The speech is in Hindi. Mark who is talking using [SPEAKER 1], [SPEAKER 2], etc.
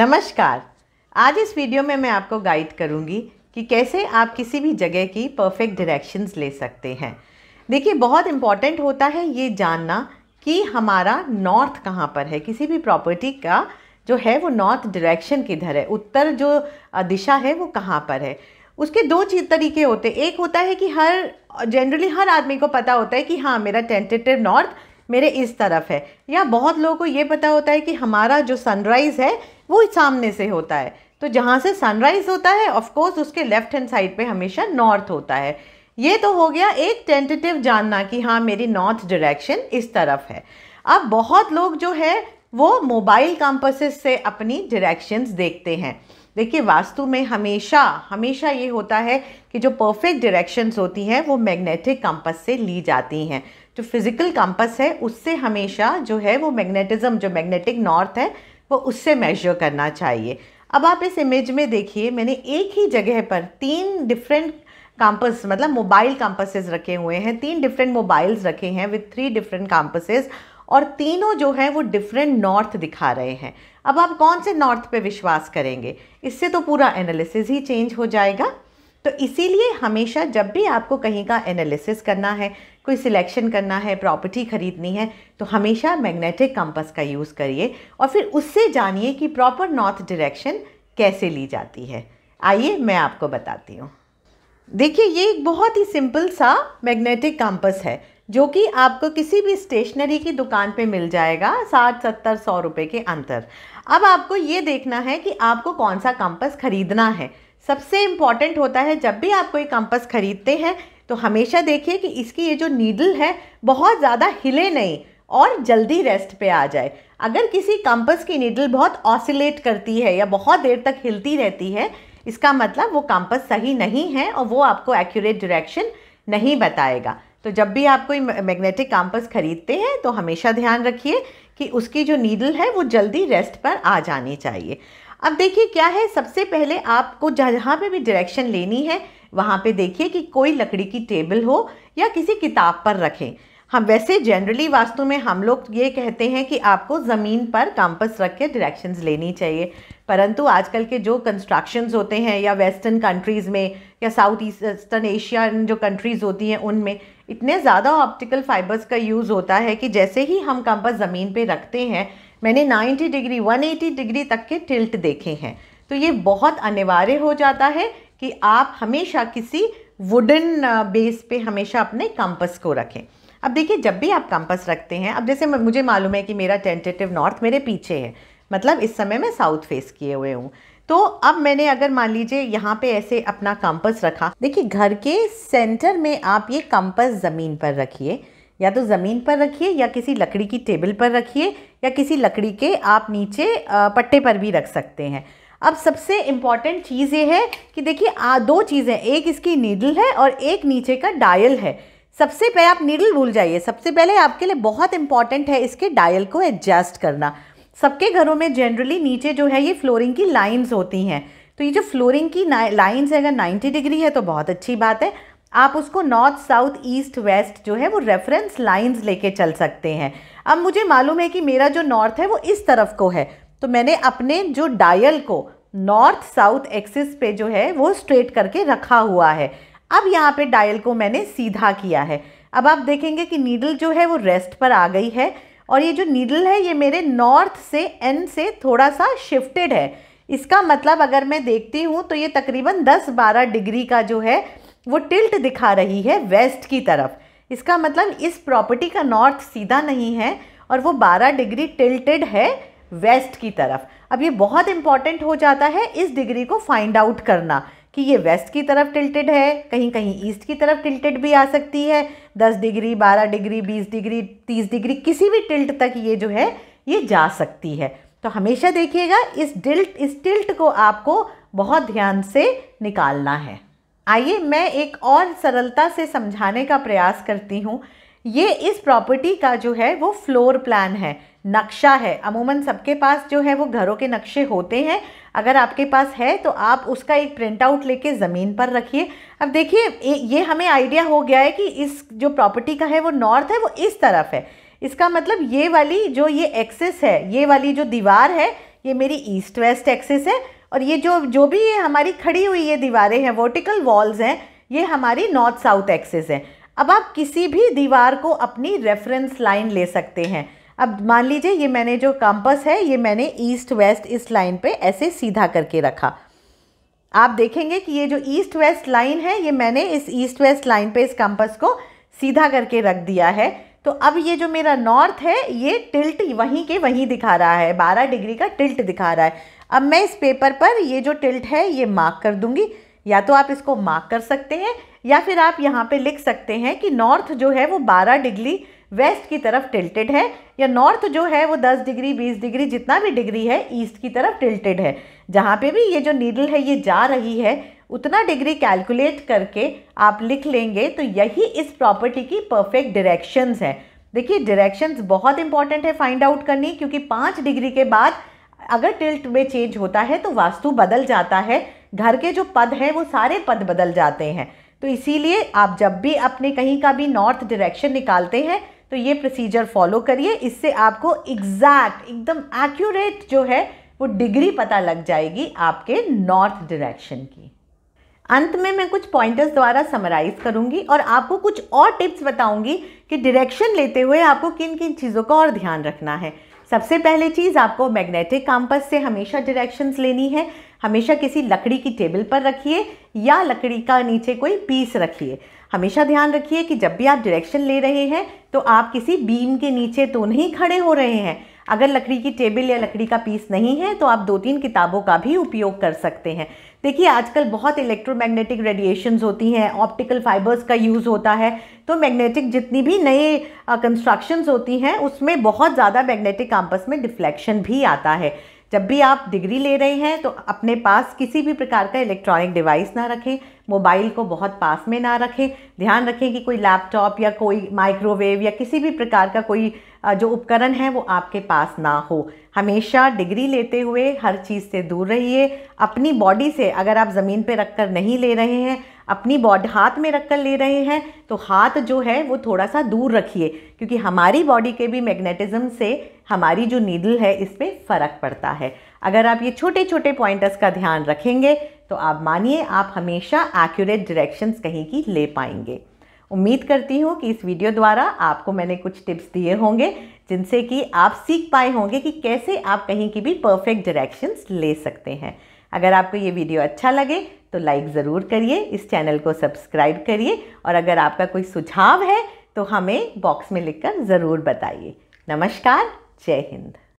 [SPEAKER 1] नमस्कार आज इस वीडियो में मैं आपको गाइड करूंगी कि कैसे आप किसी भी जगह की परफेक्ट डायरेक्शंस ले सकते हैं देखिए बहुत इम्पॉर्टेंट होता है ये जानना कि हमारा नॉर्थ कहाँ पर है किसी भी प्रॉपर्टी का जो है वो नॉर्थ डायरेक्शन किधर है उत्तर जो दिशा है वो कहाँ पर है उसके दो चीज तरीके होते हैं एक होता है कि हर जनरली हर आदमी को पता होता है कि हाँ मेरा टेंटेटिव नॉर्थ मेरे इस तरफ है या बहुत लोगों को ये पता होता है कि हमारा जो सनराइज़ है वो सामने से होता है तो जहाँ से सनराइज़ होता है ऑफकोर्स उसके लेफ्ट हैंड साइड पे हमेशा नॉर्थ होता है ये तो हो गया एक टेंटेटिव जानना कि हाँ मेरी नॉर्थ डायरेक्शन इस तरफ है अब बहुत लोग जो है वो मोबाइल कंपसेस से अपनी डायरेक्शंस देखते हैं देखिए वास्तु में हमेशा हमेशा ये होता है कि जो परफेक्ट डायरेक्शंस होती हैं वो मैग्नेटिक कंपस से ली जाती हैं जो फिज़िकल कंपस है उससे हमेशा जो है वो मैग्नेटिज्म जो मैग्नेटिक नॉर्थ है वो उससे मेजर करना चाहिए अब आप इस इमेज में देखिए मैंने एक ही जगह पर तीन डिफरेंट कैंपस मतलब मोबाइल कैंपसेस रखे हुए हैं तीन डिफरेंट मोबाइल्स रखे हैं विथ थ्री डिफरेंट कैंपसेस और तीनों जो हैं वो डिफरेंट नॉर्थ दिखा रहे हैं अब आप कौन से नॉर्थ पे विश्वास करेंगे इससे तो पूरा एनालिसिस ही चेंज हो जाएगा तो इसीलिए हमेशा जब भी आपको कहीं का एनालिसिस करना है कोई सिलेक्शन करना है प्रॉपर्टी खरीदनी है तो हमेशा मैग्नेटिक कंपास का यूज़ करिए और फिर उससे जानिए कि प्रॉपर नॉर्थ डायरेक्शन कैसे ली जाती है आइए मैं आपको बताती हूँ देखिए ये एक बहुत ही सिंपल सा मैग्नेटिक कंपास है जो कि आपको किसी भी स्टेशनरी की दुकान पे मिल जाएगा साठ सत्तर सौ रुपये के अंतर अब आपको ये देखना है कि आपको कौन सा कंपास खरीदना है सबसे इम्पॉर्टेंट होता है जब भी आप कोई कंपस ख़रीदते हैं तो हमेशा देखिए कि इसकी ये जो नीडल है बहुत ज़्यादा हिले नहीं और जल्दी रेस्ट पे आ जाए अगर किसी कंपस की नीडल बहुत ऑसिलेट करती है या बहुत देर तक हिलती रहती है इसका मतलब वो कंपस सही नहीं है और वो आपको एक्यूरेट डायरेक्शन नहीं बताएगा तो जब भी आप कोई मैग्नेटिक कंपस ख़रीदते हैं तो हमेशा ध्यान रखिए कि उसकी जो नीडल है वो जल्दी रेस्ट पर आ जानी चाहिए अब देखिए क्या है सबसे पहले आपको जहाँ पे भी डायरेक्शन लेनी है वहाँ पे देखिए कि कोई लकड़ी की टेबल हो या किसी किताब पर रखें हम वैसे जनरली वास्तव में हम लोग ये कहते हैं कि आपको ज़मीन पर कैंपस रख के डायरेक्शंस लेनी चाहिए परंतु आजकल के जो कंस्ट्रक्शंस होते हैं या वेस्टर्न कंट्रीज़ में या साउथ ईस्टर्न एशियन जो कंट्रीज़ होती हैं उनमें इतने ज़्यादा ऑप्टिकल फाइबर्स का यूज़ होता है कि जैसे ही हम कंपास ज़मीन पे रखते हैं मैंने 90 डिग्री 180 डिग्री तक के टिल्ट देखे हैं तो ये बहुत अनिवार्य हो जाता है कि आप हमेशा किसी वुडन बेस पे हमेशा अपने कंपस को रखें अब देखिए जब भी आप कंपस रखते हैं अब जैसे मुझे मालूम है कि मेरा टेंटेटिव नॉर्थ मेरे पीछे है मतलब इस समय मैं साउथ फेस किए हुए हूँ तो अब मैंने अगर मान लीजिए यहाँ पे ऐसे अपना कंपस रखा देखिए घर के सेंटर में आप ये कंपस ज़मीन पर रखिए या तो ज़मीन पर रखिए या किसी लकड़ी की टेबल पर रखिए या किसी लकड़ी के आप नीचे पट्टे पर भी रख सकते हैं अब सबसे इम्पॉर्टेंट चीज़ ये है कि देखिए दो चीज़ें एक इसकी नीडल है और एक नीचे का डायल है सबसे पहले आप नीडल भूल जाइए सबसे पहले आपके लिए बहुत इंपॉर्टेंट है इसके डायल को एडजस्ट करना सबके घरों में जनरली नीचे जो है ये फ्लोरिंग की लाइंस होती हैं तो ये जो फ्लोरिंग की लाइंस है अगर 90 डिग्री है तो बहुत अच्छी बात है आप उसको नॉर्थ साउथ ईस्ट वेस्ट जो है वो रेफरेंस लाइंस लेके चल सकते हैं अब मुझे मालूम है कि मेरा जो नॉर्थ है वो इस तरफ को है तो मैंने अपने जो डायल को नॉर्थ साउथ एक्सिस पे जो है वो स्ट्रेट करके रखा हुआ है अब यहाँ पे डायल को मैंने सीधा किया है अब आप देखेंगे कि नीडल जो है वो रेस्ट पर आ गई है और ये जो नीडल है ये मेरे नॉर्थ से एन से थोड़ा सा शिफ्टेड है इसका मतलब अगर मैं देखती हूँ तो ये तकरीबन 10-12 डिग्री का जो है वो टिल्ट दिखा रही है वेस्ट की तरफ इसका मतलब इस प्रॉपर्टी का नॉर्थ सीधा नहीं है और वो 12 डिग्री टिल्टेड है वेस्ट की तरफ अब ये बहुत इम्पॉर्टेंट हो जाता है इस डिग्री को फाइंड आउट करना कि ये वेस्ट की तरफ टिल्टेड है कहीं कहीं ईस्ट की तरफ टिल्टेड भी आ सकती है दस डिग्री बारह डिग्री बीस डिग्री तीस डिग्री किसी भी टिल्ट तक ये जो है ये जा सकती है तो हमेशा देखिएगा इस डिल्ट इस टिल्ट को आपको बहुत ध्यान से निकालना है आइए मैं एक और सरलता से समझाने का प्रयास करती हूँ ये इस प्रॉपर्टी का जो है वो फ्लोर प्लान है नक्शा है अमूमन सबके पास जो है वो घरों के नक्शे होते हैं अगर आपके पास है तो आप उसका एक प्रिंट आउट लेके ज़मीन पर रखिए अब देखिए ये हमें आइडिया हो गया है कि इस जो प्रॉपर्टी का है वो नॉर्थ है वो इस तरफ है इसका मतलब ये वाली जो ये एक्सेस है ये वाली जो दीवार है ये मेरी ईस्ट वेस्ट एक्सेस है और ये जो जो भी ये हमारी खड़ी हुई ये दीवारें हैं वर्टिकल वॉल्स हैं ये हमारी नॉर्थ साउथ एक्सेस है अब आप किसी भी दीवार को अपनी रेफरेंस लाइन ले सकते हैं अब मान लीजिए ये मैंने जो कैंपस है ये मैंने ईस्ट वेस्ट इस लाइन पे ऐसे सीधा करके रखा आप देखेंगे कि ये जो ईस्ट वेस्ट लाइन है ये मैंने इस ईस्ट वेस्ट लाइन पे इस कैंपस को सीधा करके रख दिया है तो अब ये जो मेरा नॉर्थ है ये टिल्ट वहीं के वहीं दिखा रहा है बारह डिग्री का टिल्ट दिखा रहा है अब मैं इस पेपर पर ये जो टिल्ट है ये मार्क कर दूंगी या तो आप इसको मार्क कर सकते हैं या फिर आप यहाँ पे लिख सकते हैं कि नॉर्थ जो है वो 12 डिग्री वेस्ट की तरफ टिल्टेड है या नॉर्थ जो है वो 10 डिग्री 20 डिग्री जितना भी डिग्री है ईस्ट की तरफ टिल्टेड है जहाँ पे भी ये जो नीडल है ये जा रही है उतना डिग्री कैलकुलेट करके आप लिख लेंगे तो यही इस प्रॉपर्टी की परफेक्ट डायरेक्शंस है देखिए डायरेक्शंस बहुत इंपॉर्टेंट है फाइंड आउट करनी क्योंकि पाँच डिग्री के बाद अगर टिल्ट में चेंज होता है तो वास्तु बदल जाता है घर के जो पद हैं वो सारे पद बदल जाते हैं तो इसीलिए आप जब भी अपने कहीं का भी नॉर्थ डायरेक्शन निकालते हैं तो ये प्रोसीजर फॉलो करिए इससे आपको एग्जैक्ट एकदम एक्यूरेट जो है वो डिग्री पता लग जाएगी आपके नॉर्थ डायरेक्शन की अंत में मैं कुछ पॉइंटर्स द्वारा समराइज करूंगी और आपको कुछ और टिप्स बताऊंगी कि डायरेक्शन लेते हुए आपको किन किन चीज़ों का और ध्यान रखना है सबसे पहले चीज़ आपको मैग्नेटिक कैंपस से हमेशा डायरेक्शंस लेनी है हमेशा किसी लकड़ी की टेबल पर रखिए या लकड़ी का नीचे कोई पीस रखिए हमेशा ध्यान रखिए कि जब भी आप डायरेक्शन ले रहे हैं तो आप किसी बीम के नीचे तो नहीं खड़े हो रहे हैं अगर लकड़ी की टेबल या लकड़ी का पीस नहीं है तो आप दो तीन किताबों का भी उपयोग कर सकते हैं देखिए आजकल बहुत इलेक्ट्रोमैग्नेटिक रेडिएशंस होती हैं ऑप्टिकल फाइबर्स का यूज़ होता है तो मैग्नेटिक जितनी भी नए कंस्ट्रक्शंस होती हैं उसमें बहुत ज़्यादा मैग्नेटिक आपस में डिफ्लेक्शन भी आता है जब भी आप डिग्री ले रहे हैं तो अपने पास किसी भी प्रकार का इलेक्ट्रॉनिक डिवाइस ना रखें मोबाइल को बहुत पास में ना रखें ध्यान रखें कि कोई लैपटॉप या कोई माइक्रोवेव या किसी भी प्रकार का कोई जो उपकरण है वो आपके पास ना हो हमेशा डिग्री लेते हुए हर चीज़ से दूर रहिए अपनी बॉडी से अगर आप ज़मीन पर रख कर नहीं ले रहे हैं अपनी बॉडी हाथ में रख कर ले रहे हैं तो हाथ जो है वो थोड़ा सा दूर रखिए क्योंकि हमारी बॉडी के भी मैग्नेटिज्म से हमारी जो नीडल है इस पर फ़र्क पड़ता है अगर आप ये छोटे छोटे पॉइंटर्स का ध्यान रखेंगे तो आप मानिए आप हमेशा एक्यूरेट डायरेक्शंस कहीं की ले पाएंगे उम्मीद करती हूँ कि इस वीडियो द्वारा आपको मैंने कुछ टिप्स दिए होंगे जिनसे कि आप सीख पाए होंगे कि कैसे आप कहीं की भी परफेक्ट डायरेक्शंस ले सकते हैं अगर आपको ये वीडियो अच्छा लगे तो लाइक ज़रूर करिए इस चैनल को सब्सक्राइब करिए और अगर आपका कोई सुझाव है तो हमें बॉक्स में लिखकर ज़रूर बताइए नमस्कार जय हिंद